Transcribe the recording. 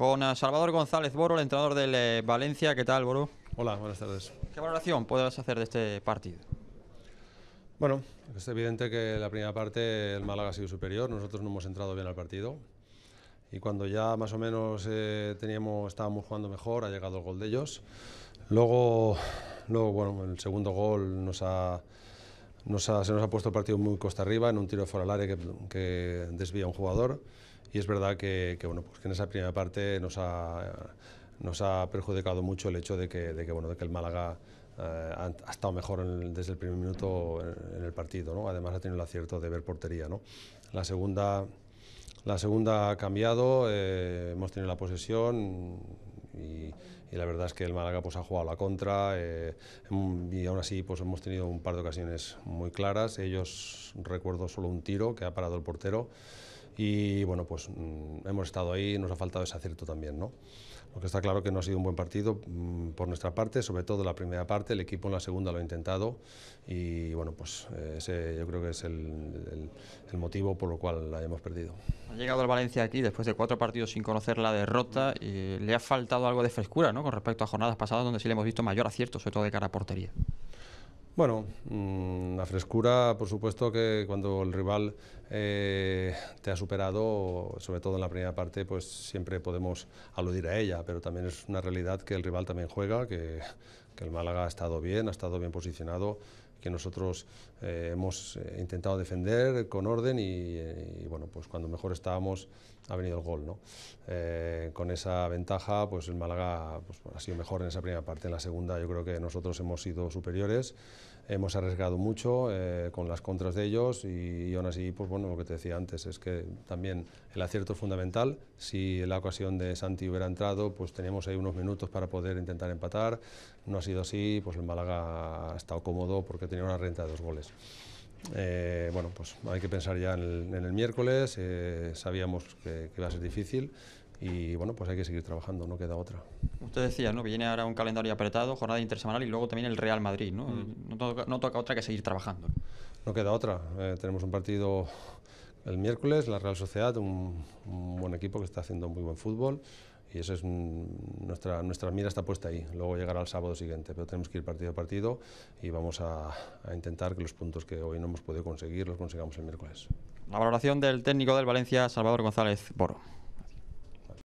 con eh, Salvador González Boro, el entrenador del eh, Valencia. ¿Qué tal, Boro? Hola, buenas tardes. ¿Qué valoración puedes hacer de este partido? Bueno, es evidente que la primera parte el Málaga ha sido superior, nosotros no hemos entrado bien al partido y cuando ya más o menos eh, teníamos, estábamos jugando mejor ha llegado el gol de ellos. Luego, luego bueno, el segundo gol nos se nos ha puesto el partido muy costa arriba en un tiro fuera al área que, que desvía un jugador y es verdad que, bueno, pues en esa primera parte nos ha, nos ha perjudicado mucho el hecho de que, bueno, de que el Málaga eh, ha, estado mejor desde el primer minuto en, el partido. ¿no? Además ha tenido el acierto de ver portería. ¿no? La segunda... La segunda ha cambiado, eh, hemos tenido la posesión y, la verdad es que el Málaga pues, ha jugado la contra eh, em, y aún así pues, hemos tenido un par de ocasiones muy claras. Ellos recuerdo solo un tiro que ha parado el portero y bueno, pues mm, hemos estado ahí, nos ha faltado ese acierto también, ¿no? Lo que está claro que no ha sido un buen partido mm, por nuestra parte, sobre todo la primera parte, el equipo en la segunda lo ha intentado y bueno, pues eh, ese yo creo que es el, motivo por lo cual la hemos perdido. Ha llegado el Valencia aquí después de cuatro partidos sin conocer la derrota y le ha faltado algo de frescura, ¿no? Con respecto a jornadas pasadas donde sí le hemos visto mayor acierto, sobre todo de cara a portería. Bueno, mm, la frescura, por supuesto que cuando el rival eh, te ha superado, sobre todo en la primera parte, pues siempre podemos aludir a ella, pero también es una realidad que el rival también juega, que el Málaga ha estado bien, ha estado bien posicionado, que nosotros eh, hemos eh, intentado defender con orden eh, y, bueno, pues cuando mejor estábamos ha venido el gol, ¿no? Eh, con esa ventaja, pues el Málaga pues, ha sido mejor en esa primera parte, en la segunda yo creo que nosotros hemos sido superiores, hemos arriesgado mucho eh, con las contras de ellos y, y, aún así, pues bueno, lo que te decía antes es que también el acierto es fundamental, si la ocasión de Santi hubiera entrado, pues teníamos ahí unos minutos para poder intentar empatar, no ha sido así, pues el Málaga ha estado cómodo porque tenía una renta de dos goles. Eh, bueno, pues hay que pensar ya en el, miércoles, eh, sabíamos que, que, iba a ser difícil y bueno, pues hay que seguir trabajando, no queda otra. Usted decía, ¿no? Viene ahora un calendario apretado, jornada intersemanal y luego también el Real Madrid, ¿no? Mm. No, toca, otra que seguir trabajando. No queda otra, eh, tenemos un partido el miércoles, la Real Sociedad, un, un buen equipo que está haciendo muy buen fútbol y eso es nuestra, nuestra mira está puesta ahí, luego llegará el sábado siguiente, pero tenemos que ir partido a partido y vamos a, a, intentar que los puntos que hoy no hemos podido conseguir los consigamos el miércoles. La valoración del técnico del Valencia, Salvador González Boro.